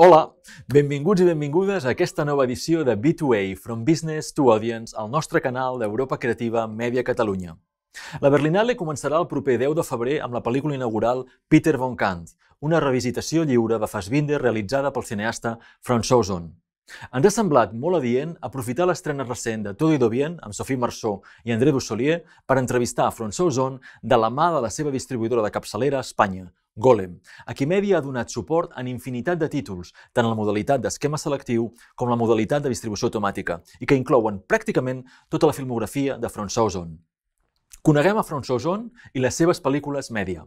Hola, benvinguts i benvingudes a aquesta nova edició de B2A, From Business to Audience, al nostre canal d'Europa Creativa Mèdia Catalunya. La Berlinale començarà el proper 10 de febrer amb la pel·lícula inaugural Peter von Kant, una revisitació lliure de Fassbinder realitzada pel cineasta François Ozon. Ens ha semblat molt adient aprofitar l'estrena recent de Todo y Bien amb Sophie Marceau i André Dussolier per entrevistar François Ozon de la mà de la seva distribuïdora de capçalera a Espanya, Golem. Arquimedia ha donat suport en infinitat de títols, tant en la modalitat d'esquema selectiu com la modalitat de distribució automàtica, i que inclouen pràcticament tota la filmografia de François Ozon. Coneguem a François Ozon i les seves pel·lícules mèdia.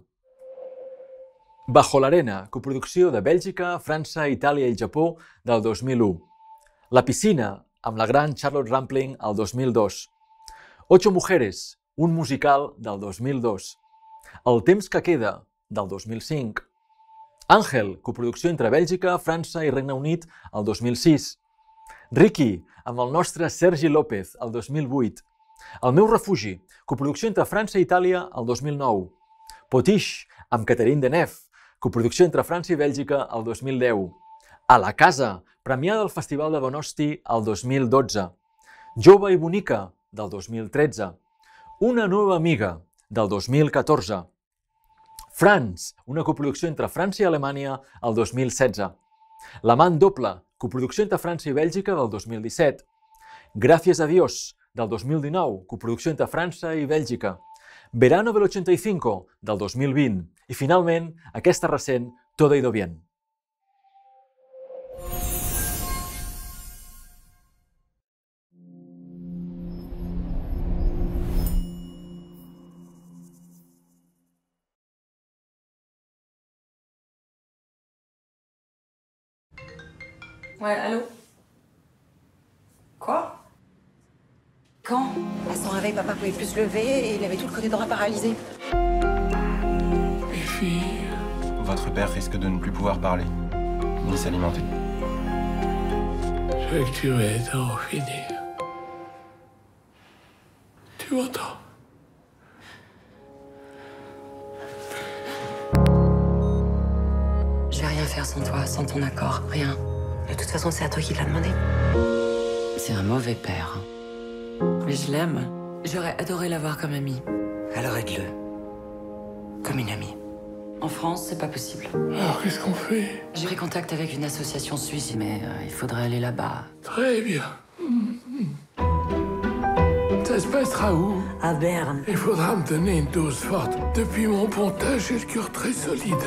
Bajo l'arena, coproducció de Bèlgica, França, Itàlia i Japó del 2001. La piscina, amb la gran Charlotte Rampling al 2002. Ocho mujeres, un musical del 2002. El temps que queda, del 2005. Àngel, coproducció entre Bèlgica, França i Regne Unit, el 2006. Ricky, amb el nostre Sergi López, el 2008. El meu refugi, coproducció entre França i Itàlia, el 2009. Potix, amb Catherine Deneuve, coproducció entre França i Bèlgica, el 2010. A la casa, premiada del Festival de Bonosti, el 2012. Jove i bonica, del 2013. Una nova amiga, del 2014. France, una coproducció entre França i Alemanya el 2016. La Man Doble, coproducció entre França i Bèlgica del 2017. Gràcies a Dios, del 2019, coproducció entre França i Bèlgica. Verano del 85, del 2020. I finalment, aquesta recent, Todo ido bien. Ouais, allô Quoi Quand À son réveil, papa pouvait plus se lever et il avait tout le côté droit paralysé. Votre père risque de ne plus pouvoir parler, ni s'alimenter. Je veux que tu m'aides à en finir. Tu m'entends Je vais rien faire sans toi, sans ton accord, rien. De toute façon, c'est à toi qui l'a demandé. C'est un mauvais père. Hein. Mais je l'aime. J'aurais adoré l'avoir comme ami. Alors aide-le. Comme une amie. En France, c'est pas possible. Alors qu'est-ce qu'on fait J'ai contact avec une association suisse, mais euh, il faudrait aller là-bas. Très bien. Ça se passera où Berne. Il faudra me donner une dose forte. Depuis mon pontage, j'ai le cœur très solide.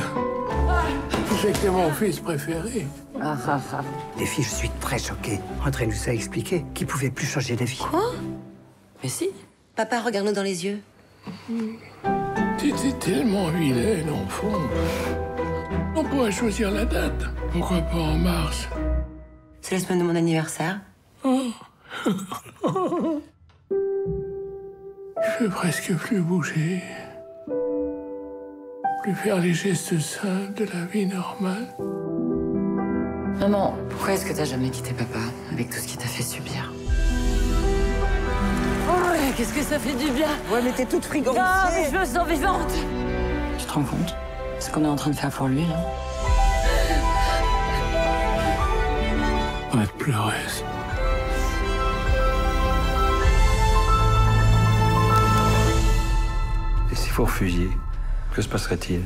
J'étais mon fils préféré. Ah, ah, ah. Les filles, je suis très choquée. André nous a expliqué qu'il pouvait plus changer d'avis. Quoi Mais si. Papa, regarde-nous dans les yeux. Tu es tellement vilaine, enfant. On pourrait choisir la date. Pourquoi pas en mars C'est la semaine de mon anniversaire. Oh. Je veux presque plus bouger, plus faire les gestes simples de la vie normale. Maman, pourquoi est-ce que t'as jamais quitté papa avec tout ce qu'il t'a fait subir Oh, qu'est-ce que ça fait du bien Ouais, mais t'es toute frigorifiée Non, mais je me sens vivante Tu te rends compte Ce qu'on est en train de faire pour lui, là On va plus faut fusillé, que se passerait-il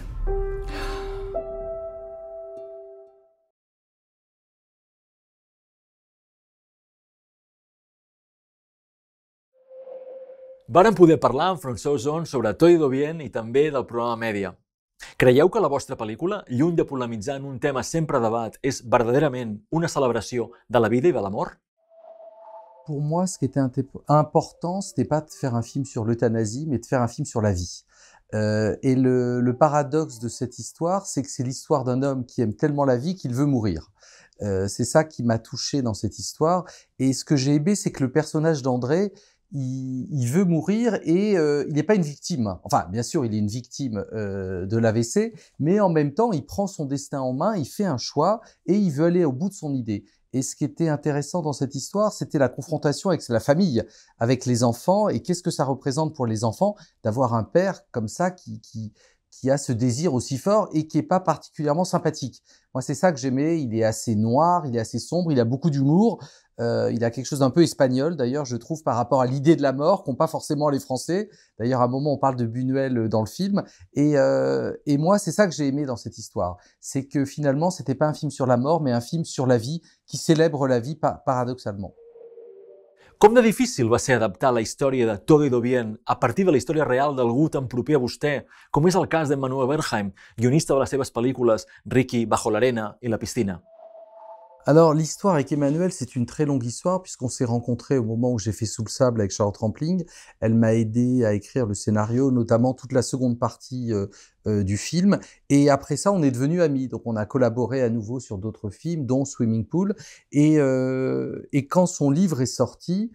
Varen poder parlar amb François Zon sobre Toy Dovien i també del programa Mèdia. Creieu que la vostra pel·lícula, lluny de polemitzar en un tema sempre debat, és verdaderament una celebració de la vida i de l'amor? Pour moi, ce qui était important, ce n'était pas de faire un film sur l'euthanasie, mais de faire un film sur la vie. Euh, et le, paradoxe de cette histoire, c'est que c'est l'histoire d'un homme qui aime tellement la vie qu'il veut mourir. Euh, c'est ça qui m'a touché dans cette histoire. Et ce que j'ai aimé, c'est que le personnage d'André, il, veut mourir et euh, il n'est pas une victime. Enfin, bien sûr, il est une victime de l'AVC, mais en même temps, il prend son destin en main, il fait un choix et il veut aller au bout de son idée. Et ce qui était intéressant dans cette histoire, c'était la mmh. confrontation avec la famille, avec les enfants, et qu'est-ce que ça représente pour les enfants d'avoir un père comme ça qui, qui, qui a ce désir aussi fort et qui est pas particulièrement sympathique. Moi, c'est ça que j'aimais. Il est assez noir, il est assez sombre, il a beaucoup d'humour. Euh, il a quelque chose d'un peu espagnol, d'ailleurs, je trouve, par rapport à l'idée de la mort qu'ont pas forcément les Français. D'ailleurs, à un moment, on parle de Buñuel euh, dans le film. Et, euh, et moi, c'est ça que j'ai aimé dans cette histoire. C'est que finalement, c'était pas un film sur la mort, mais un film sur la vie qui célèbre la vie paradoxalement. Com de difícil va ser adaptar la història de Todo do bien a partir de la història real d'algú tan proper a vostè, com és el cas de Manuel Bernheim, guionista de les seves pel·lícules Ricky, Bajo l'arena i la piscina. Alors l'histoire avec Emmanuel, c'est une très longue histoire puisqu'on s'est rencontrés au moment où j'ai fait Sous le sable avec Charlotte Rampling. Elle m'a aidé à écrire le scénario, notamment toute la seconde partie euh, euh, du film. Et après ça, on est devenus amis. Donc on a collaboré à nouveau sur d'autres films, dont Swimming Pool. Et, euh, quand son livre est sorti,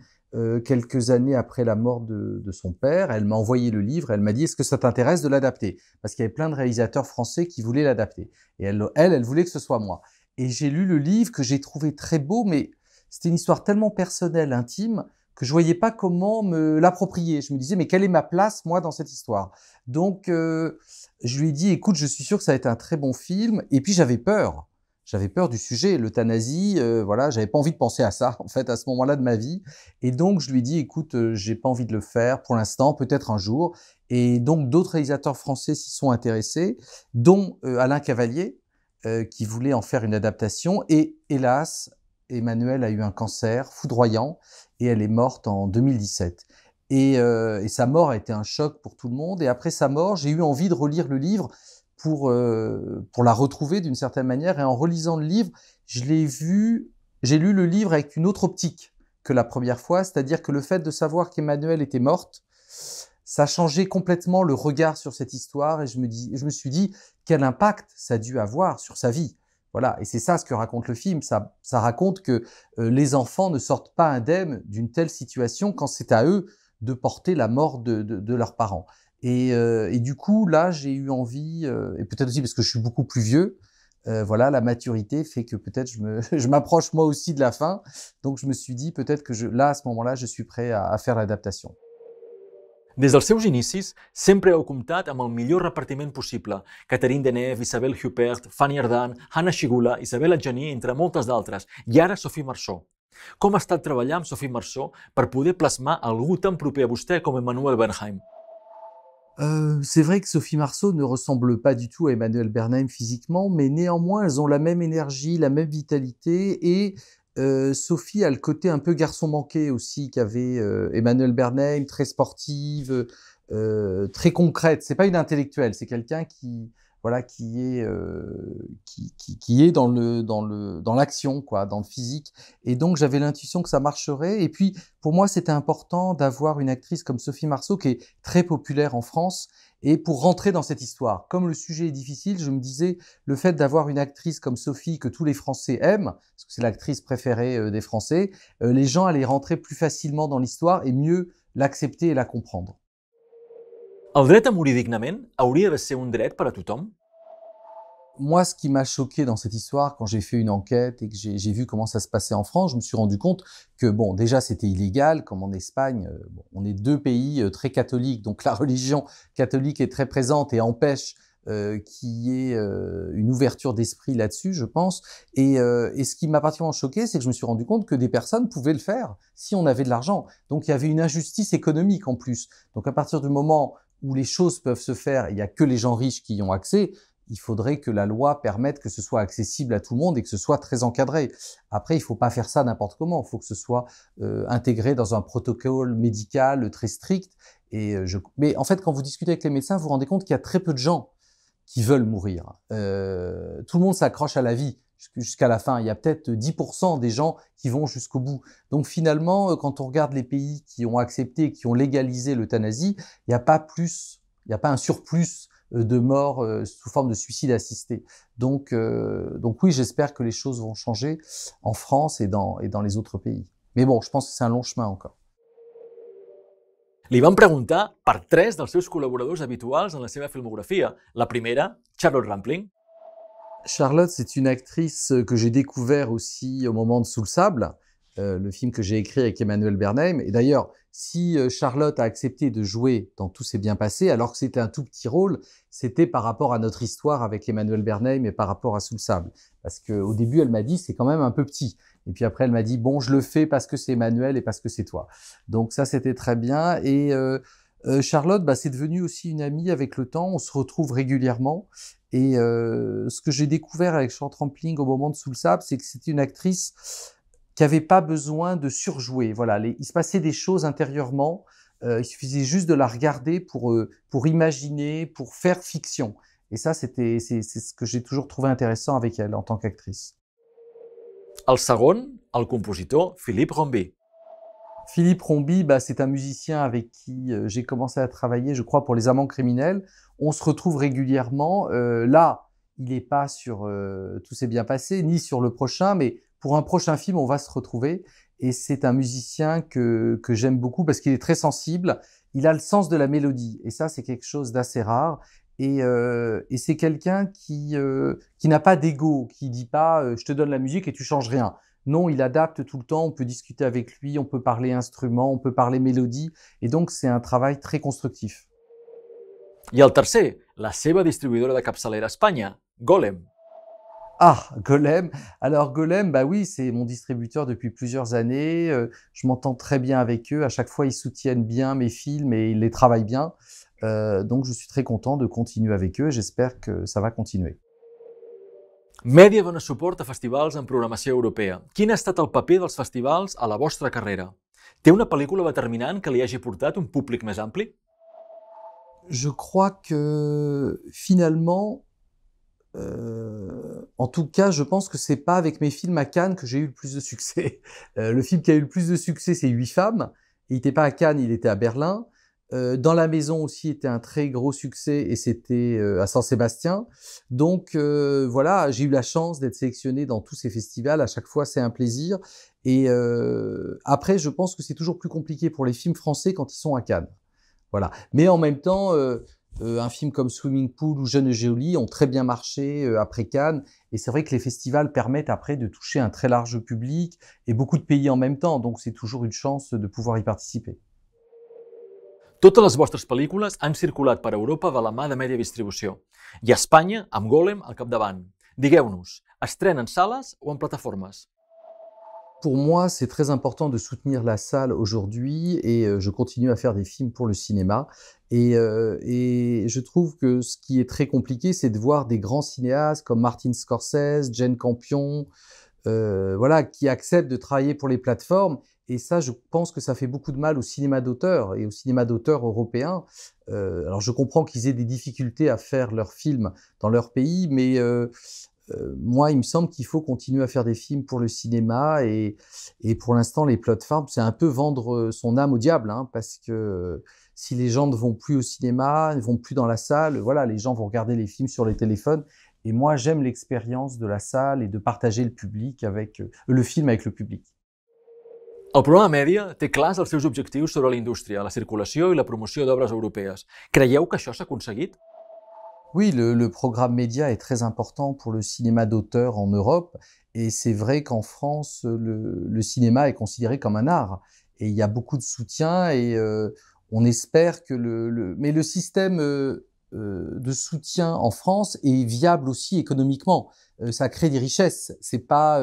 quelques années après la mort de, son père, elle m'a envoyé le livre, elle m'a dit est-ce que ça t'intéresse de l'adapter Parce qu'il y avait plein de réalisateurs français qui voulaient l'adapter. Et elle, elle voulait que ce soit moi et j'ai lu le livre que j'ai trouvé très beau, mais c'était une histoire tellement personnelle, intime, que je voyais pas comment me l'approprier. Je me disais, mais quelle est ma place, moi, dans cette histoire Donc, euh, je lui ai dit, écoute, je suis sûr que ça va être un très bon film. Et puis, j'avais peur. J'avais peur du sujet, l'euthanasie, euh, voilà, j'avais pas envie de penser à ça, en fait, à ce moment-là de ma vie. Et donc, je lui ai dit, écoute, euh, j'ai pas envie de le faire pour l'instant, peut-être un jour. Et donc, d'autres réalisateurs français s'y sont intéressés, dont Alain Cavalier, euh, qui voulait en faire une adaptation. Et hélas, Emmanuel a eu un cancer foudroyant et elle est morte en 2017. Euh, et, sa mort a été un choc pour tout le monde. Et après sa mort, j'ai eu envie de relire le livre pour, euh, pour la retrouver d'une certaine manière. Et en relisant le livre, je l'ai vu, j'ai lu le livre avec une autre optique que la première fois, c'est-à-dire que le fait de savoir qu'Emmanuel était morte, ça changeait complètement le regard sur cette histoire. Et je me, dis, je me suis dit, quel impact ça a dû avoir sur sa vie. Voilà, et c'est ça ce que raconte le film. Ça, ça raconte que euh, les enfants ne sortent pas indemnes d'une telle situation quand c'est à eux de porter la mort de, leurs parents. Euh, et, du coup, là, j'ai eu envie, euh, et peut-être aussi parce que je suis beaucoup plus vieux, voilà, la maturité fait que peut-être je m'approche moi aussi de la fin. Donc je me suis dit peut-être que je, là, à ce moment-là, je suis prêt à faire l'adaptation. Des dels seus inicis, sempre heu comptat amb el millor repartiment possible. Catherine Deneuve, Isabel Huppert, Fanny Ardant, Hannah Shigula, Isabel Adjani, entre moltes d'altres, i ara Sophie Marceau. Com ha estat treballar amb Sophie Marceau per poder plasmar algú tan proper a vostè com Emmanuel Bernheim? Euh, c'est vrai que Sophie Marceau ne ressemble pas du tout à Emmanuel Bernheim physiquement, mais néanmoins, elles ont la même énergie, la même vitalité et Euh, Sophie a le côté un peu garçon manqué aussi qu'avait euh, Emmanuel Bernheim, très sportive, euh, très concrète. C'est pas une intellectuelle, c'est quelqu'un qui voilà, qui est, euh, qui, qui, est dans le dans le dans l'action, quoi, dans le physique. Et donc j'avais l'intuition que ça marcherait. Et puis pour moi, c'était important d'avoir une actrice comme Sophie Marceau qui est très populaire en France. Et pour rentrer dans cette histoire, comme le sujet est difficile, je me disais le fait d'avoir une actrice comme Sophie que tous les Français aiment, parce que c'est l'actrice préférée euh, des Français, euh, les gens allaient rentrer plus facilement dans l'histoire et mieux l'accepter et la comprendre. El dret a morir dignament hauria de un a tothom? Moi, ce qui m'a choqué dans cette histoire, quand j'ai fait une enquête et que j'ai vu comment ça se passait en France, je me suis rendu compte que, bon, déjà, c'était illégal, comme en Espagne. Euh, bon, on est deux pays euh, très catholiques, donc la religion catholique est très présente et empêche euh, qu'il y ait une ouverture d'esprit là-dessus, je pense. Et, et ce qui m'a particulièrement choqué, c'est que je me suis rendu compte que des personnes pouvaient le faire si on avait de l'argent. Donc il y avait une injustice économique en plus. Donc à partir du moment où les choses peuvent se faire, il n'y a que les gens riches qui y ont accès, il faudrait que la loi permette que ce soit accessible à tout le monde et que ce soit très encadré. Après, il ne faut pas faire ça n'importe comment, il faut que ce soit euh, intégré dans un protocole médical très strict. Et euh, Mais en fait, quand vous discutez avec les médecins, vous vous rendez compte qu'il y a très peu de gens qui veulent mourir. Euh, tout le monde s'accroche à la vie jusqu'à la fin. Il y a peut-être 10% des gens qui vont jusqu'au bout. Donc finalement, euh, quand on regarde les pays qui ont accepté, qui ont légalisé l'euthanasie, il n'y a pas plus, il n'y a pas un surplus euh, de morts euh, sous forme de suicide assisté. Donc, donc oui, j'espère que les choses vont changer en France et dans, et dans les autres pays. Mais bon, je pense que c'est un long chemin encore. Li van preguntar per tres dels seus col·laboradors la seva La primera, Charlotte Rampling, Charlotte, c'est une actrice que j'ai découvert aussi au moment de Sous le sable, euh, le film que j'ai écrit avec Emmanuel Bernheim. Et d'ailleurs, si euh, Charlotte a accepté de jouer dans Tout s'est bien passé, alors que c'était un tout petit rôle, c'était par rapport à notre histoire avec Emmanuel Bernheim et par rapport à Sous le sable. Parce qu'au début, elle m'a dit, c'est quand même un peu petit. Et puis après, elle m'a dit, bon, je le fais parce que c'est Emmanuel et parce que c'est toi. Donc ça, c'était très bien. Et euh, euh, Charlotte, bah, c'est devenu aussi une amie avec le temps. On se retrouve régulièrement. Et euh, ce que j'ai découvert avec Charlotte Trampling au moment de Sous le sable, c'est que c'était une actrice qui n'avait pas besoin de surjouer. Voilà, il se passait des choses intérieurement. Euh, il suffisait juste de la regarder pour, pour imaginer, pour faire fiction. Et ça, c'était c'est ce que j'ai toujours trouvé intéressant avec elle en tant qu'actrice. Al-Saron, al compositeur Philippe Rambé. Philippe Rombi, bah, c'est un musicien avec qui euh, j'ai commencé à travailler, je crois, pour les amants criminels. On se retrouve régulièrement. Euh, là, il n'est pas sur euh, Tout s'est bien passé, ni sur le prochain, mais pour un prochain film, on va se retrouver. Et c'est un musicien que, j'aime beaucoup parce qu'il est très sensible. Il a le sens de la mélodie. Et ça, c'est quelque chose d'assez rare. Et, c'est quelqu'un qui, qui n'a pas d'ego, qui dit pas je te donne la musique et tu changes rien non, il adapte tout le temps, on peut discuter avec lui, on peut parler instrument, on peut parler mélodie, et donc c'est un travail très constructif. Et le la seva distribuidora de capsalera Espagne, Golem. Ah, Golem. Alors Golem, bah oui, c'est mon distributeur depuis plusieurs années. Euh, je m'entends très bien avec eux. À chaque fois, ils soutiennent bien mes films et ils les travaillent bien. Euh, donc je suis très content de continuer avec eux. J'espère que ça va continuer. Mèdia dona suport a festivals en programació europea. Quin ha estat el paper dels festivals a la vostra carrera? Té una pel·lícula determinant que li hagi portat un públic més ampli? Je crois que finalement, euh, en tout cas, je pense que c'est pas avec mes films à Cannes que j'ai eu le plus de succès. Euh, le film qui a eu le plus de succès, c'est Huit femmes. il n'était pas à Cannes, il était à Berlin. Euh, dans la maison aussi était un très gros succès et c'était euh, à Saint-Sébastien. Donc euh, voilà, j'ai eu la chance d'être sélectionné dans tous ces festivals. À chaque fois, c'est un plaisir. Et après, je pense que c'est toujours plus compliqué pour les films français quand ils sont à Cannes. Voilà. Mais en même temps, un film comme Swimming Pool ou Jeune et ont très bien marché après Cannes. Et c'est vrai que les festivals permettent après de toucher un très large public et beaucoup de pays en même temps. Donc c'est toujours une chance de pouvoir y participer. Toutes les vostres pel·lícules han circulat per Europa de la mà de Mèdia Distribució. I en Espanya, amb Golem al capdavant. Digueu-nos, estrena en sales ou en plateformes Pour moi, c'est très important de soutenir la salle aujourd'hui et euh, je continue à faire des films pour le cinéma. Et, euh, et je trouve que ce qui est très compliqué, c'est de voir des grands cinéastes comme Martin Scorsese, Jane Campion, euh, voilà, qui acceptent de travailler pour les plateformes et ça, je pense que ça fait beaucoup de mal au cinéma d'auteur et au cinéma d'auteur européen. Euh, alors, je comprends qu'ils aient des difficultés à faire leurs films dans leur pays, mais euh, euh, moi, il me semble qu'il faut continuer à faire des films pour le cinéma. Et, pour l'instant, les plateformes, c'est un peu vendre son âme au diable, hein, parce que si les gens ne vont plus au cinéma, ne vont plus dans la salle, voilà, les gens vont regarder les films sur les téléphones. Et moi, j'aime l'expérience de la salle et de partager le public avec le film avec le public. El programme Mèdia té clars els seus objectius la indústria, la circulació i la promoció d'obres que això s'ha Oui, le, le, programme Média est très important pour le cinéma d'auteur en Europe. Et c'est vrai qu'en France, le, le, cinéma est considéré comme un art. Et il y a beaucoup de soutien et euh, on espère que le, le... Mais le système euh, euh, de soutien en France est viable aussi économiquement. ça crée des richesses. C'est pas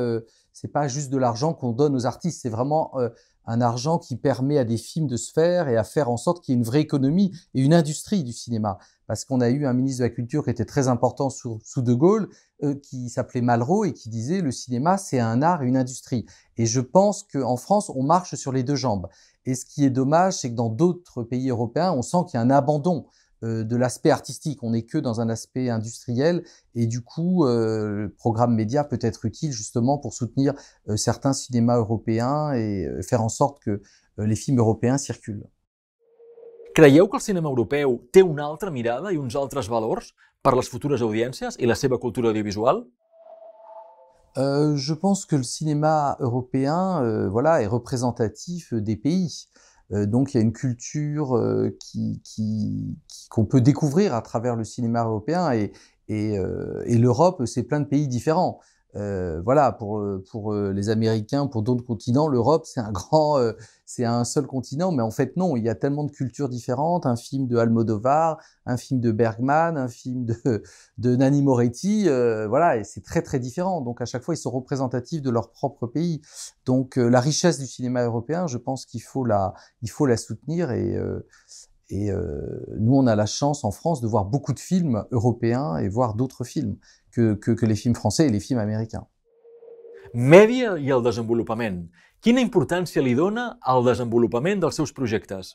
c'est pas juste de l'argent qu'on donne aux artistes, c'est vraiment euh, un argent qui permet à des films de se faire et à faire en sorte qu'il y ait une vraie économie et une industrie du cinéma. Parce qu'on a eu un ministre de la Culture qui était très important sous, De Gaulle, euh, qui s'appelait Malraux et qui disait le cinéma c'est un art et une industrie. Et je pense qu'en France on marche sur les deux jambes. Et ce qui est dommage, c'est que dans d'autres pays européens, on sent qu'il y a un abandon euh, de l'aspect artistique. On n'est que dans un aspect industriel et du coup, euh, le programme média peut être utile justement pour soutenir euh, certains cinémas européens et faire en sorte que les films européens circulent. que mirada uns les futures la seva cultura je pense que le cinéma européen voilà, est représentatif des pays. Euh, donc il y a une culture euh, qu'on peut découvrir à travers le cinéma européen et euh, l'Europe, c'est plein de pays différents. Euh, voilà, pour, euh, pour euh, les Américains, pour d'autres continents, l'Europe, c'est un grand, c'est un seul continent, mais en fait, non, il y a tellement de cultures différentes. Un film de Almodovar, un film de Bergman, un film de, de Nanni Moretti, voilà, et c'est très, très différent. Donc, à chaque fois, ils sont représentatifs de leur propre pays. Donc, la richesse du cinéma européen, je pense qu'il faut la, il faut la soutenir et, et euh, nous, on a la chance en France de voir beaucoup de films européens et voir d'autres films que, les films français et les films américains. Media i desenvolupament. Quina importància li dona al desenvolupament dels seus projectes?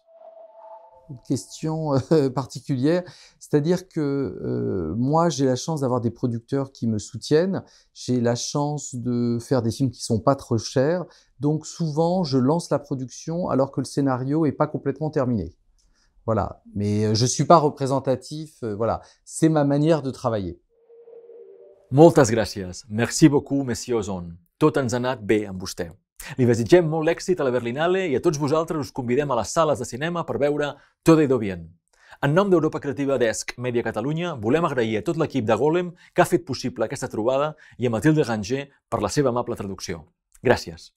Une question euh, particulière, c'est-à-dire que euh, moi j'ai la chance d'avoir des producteurs qui me soutiennent, j'ai la chance de faire des films qui sont pas trop chers, donc souvent je lance la production alors que le scénario est pas complètement terminé. Voilà. Mais euh, je ne suis pas représentatif. Euh, voilà. C'est ma manière de travailler. Moltes gràcies. Merci beaucoup, Monsieur Ozon. Tot ens ha anat bé amb vostè. Li desitgem molt èxit a la Berlinale i a tots vosaltres us convidem a les sales de cinema per veure Todo Ido Bien. En nom d'Europa Creativa d'ESC Media Catalunya, volem agrair a tot l'equip de Golem que ha fet possible aquesta trobada i a Matilde Ranger per la seva amable traducció. Gràcies.